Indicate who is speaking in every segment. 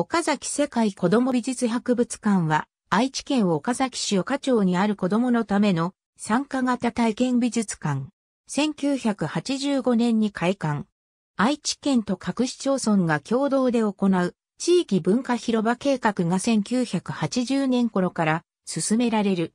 Speaker 1: 岡崎世界子ども美術博物館は、愛知県岡崎市岡町にある子供のための参加型体験美術館。1985年に開館。愛知県と各市町村が共同で行う地域文化広場計画が1980年頃から進められる。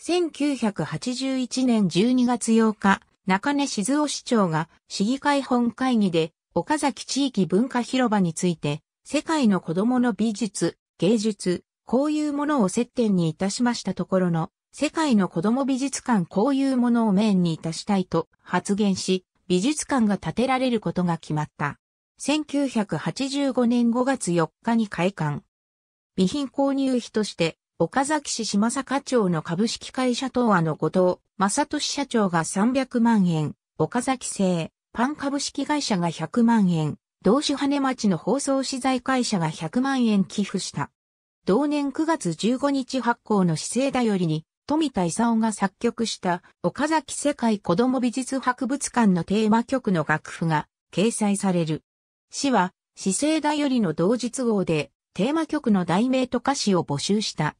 Speaker 1: 1981年12月8日、中根静夫市長が市議会本会議で岡崎地域文化広場について世界の子供の美術、芸術、こういうものを接点にいたしましたところの、世界の子供美術館こういうものを面にいたしたいと発言し、美術館が建てられることが決まった。1985年5月4日に開館。備品購入費として、岡崎市島坂町の株式会社東和の後藤正俊社長が300万円、岡崎製パン株式会社が100万円、同種羽根町の放送資材会社が100万円寄付した。同年9月15日発行の姿勢だよりに、富田勲が作曲した岡崎世界子ども美術博物館のテーマ曲の楽譜が掲載される。市は、姿勢だよりの同日号でテーマ曲の題名と歌詞を募集した。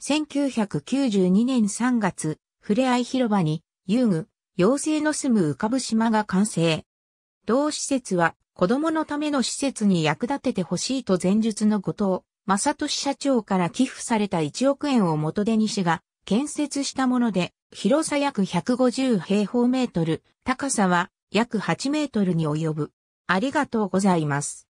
Speaker 1: 1992年3月、ふれあい広場に遊具、妖精の住む浮かぶ島が完成。同施設は子供のための施設に役立ててほしいと前述の後藤、正俊社長から寄付された1億円を元手にが建設したもので、広さ約150平方メートル、高さは約8メートルに及ぶ。ありがとうございます。